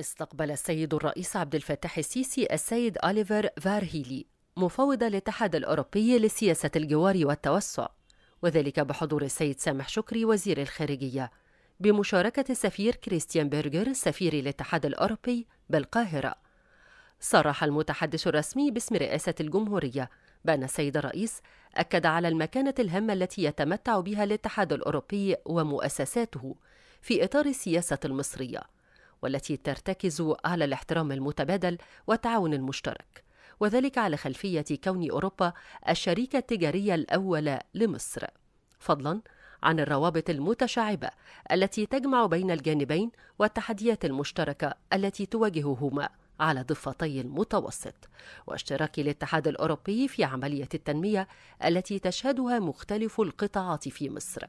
استقبل السيد الرئيس عبد الفتاح السيسي السيد أليفر فارهيلي مفوض الاتحاد الأوروبي لسياسة الجوار والتوسع وذلك بحضور السيد سامح شكري وزير الخارجية بمشاركة السفير كريستيان بيرجر سفير الاتحاد الأوروبي بالقاهرة صرح المتحدث الرسمي باسم رئاسة الجمهورية بأن السيد الرئيس أكد على المكانة الهامة التي يتمتع بها الاتحاد الأوروبي ومؤسساته في إطار السياسة المصرية والتي ترتكز على الاحترام المتبادل والتعاون المشترك وذلك على خلفيه كون اوروبا الشريك التجاري الاول لمصر فضلا عن الروابط المتشعبه التي تجمع بين الجانبين والتحديات المشتركه التي تواجههما على ضفتي المتوسط واشتراك الاتحاد الاوروبي في عمليه التنميه التي تشهدها مختلف القطاعات في مصر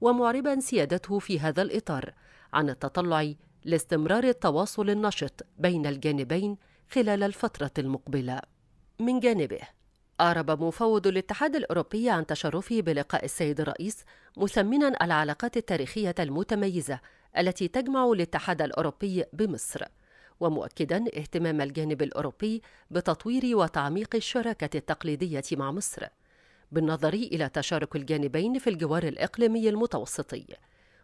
ومعربا سيادته في هذا الاطار عن التطلع لاستمرار التواصل النشط بين الجانبين خلال الفترة المقبلة. من جانبه، أعرب مفوض الاتحاد الأوروبي عن تشرفه بلقاء السيد الرئيس مثمنا العلاقات التاريخية المتميزة التي تجمع الاتحاد الأوروبي بمصر، ومؤكدا اهتمام الجانب الأوروبي بتطوير وتعميق الشراكة التقليدية مع مصر. بالنظر إلى تشارك الجانبين في الجوار الإقليمي المتوسطي،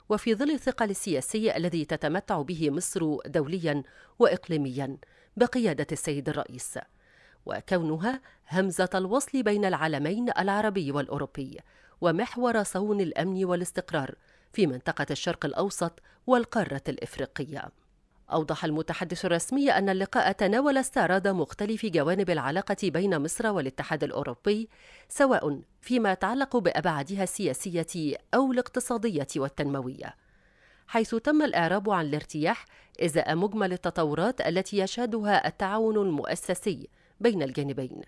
وفي ظل الثقل السياسي الذي تتمتع به مصر دوليا واقليميا بقياده السيد الرئيس وكونها همزه الوصل بين العالمين العربي والاوروبي ومحور صون الامن والاستقرار في منطقه الشرق الاوسط والقاره الافريقيه أوضح المتحدث الرسمي أن اللقاء تناول استعراض مختلف جوانب العلاقة بين مصر والاتحاد الأوروبي سواء فيما يتعلق بأبعادها السياسية أو الاقتصادية والتنموية حيث تم الإعراب عن الارتياح إزاء مجمل التطورات التي يشهدها التعاون المؤسسي بين الجانبين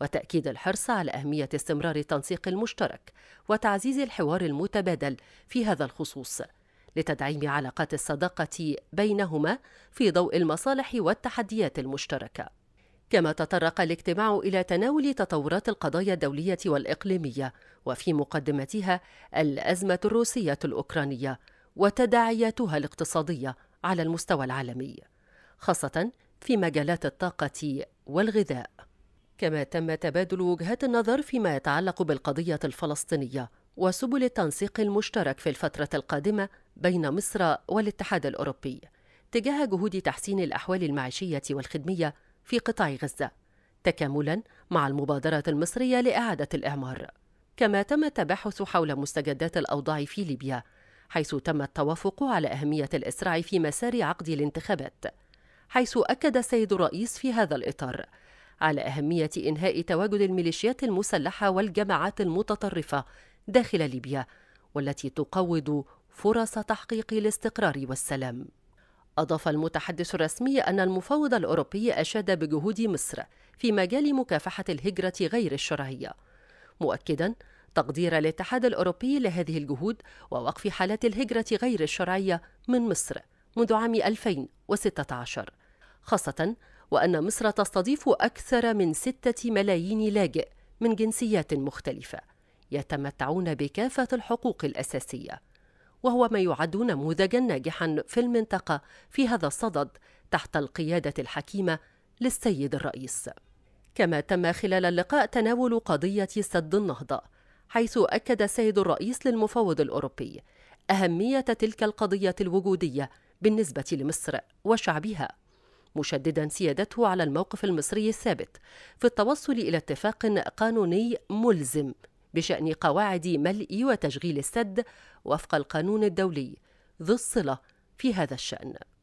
وتأكيد الحرص على أهمية استمرار التنسيق المشترك وتعزيز الحوار المتبادل في هذا الخصوص لتدعيم علاقات الصداقه بينهما في ضوء المصالح والتحديات المشتركه كما تطرق الاجتماع الى تناول تطورات القضايا الدوليه والاقليميه وفي مقدمتها الازمه الروسيه الاوكرانيه وتداعياتها الاقتصاديه على المستوى العالمي خاصه في مجالات الطاقه والغذاء كما تم تبادل وجهات النظر فيما يتعلق بالقضيه الفلسطينيه وسبل التنسيق المشترك في الفتره القادمه بين مصر والاتحاد الأوروبي تجاه جهود تحسين الأحوال المعيشية والخدمية في قطاع غزة تكاملا مع المبادرة المصرية لإعادة الإعمار كما تم التباحث حول مستجدات الأوضاع في ليبيا حيث تم التوافق على أهمية الإسراع في مسار عقد الانتخابات حيث أكد السيد الرئيس في هذا الإطار على أهمية إنهاء تواجد الميليشيات المسلحة والجماعات المتطرفة داخل ليبيا والتي تقوض فرص تحقيق الاستقرار والسلام أضاف المتحدث الرسمي أن المفوض الأوروبي أشاد بجهود مصر في مجال مكافحة الهجرة غير الشرعية مؤكدا تقدير الاتحاد الأوروبي لهذه الجهود ووقف حالات الهجرة غير الشرعية من مصر منذ عام 2016 خاصة وأن مصر تستضيف أكثر من ستة ملايين لاجئ من جنسيات مختلفة يتمتعون بكافة الحقوق الأساسية وهو ما يعد نموذجا ناجحا في المنطقة في هذا الصدد تحت القيادة الحكيمة للسيد الرئيس. كما تم خلال اللقاء تناول قضية سد النهضة، حيث أكد السيد الرئيس للمفوض الأوروبي أهمية تلك القضية الوجودية بالنسبة لمصر وشعبها، مشددا سيادته على الموقف المصري الثابت في التوصل إلى اتفاق قانوني ملزم بشأن قواعد ملء وتشغيل السد وفق القانون الدولي ذو الصلة في هذا الشأن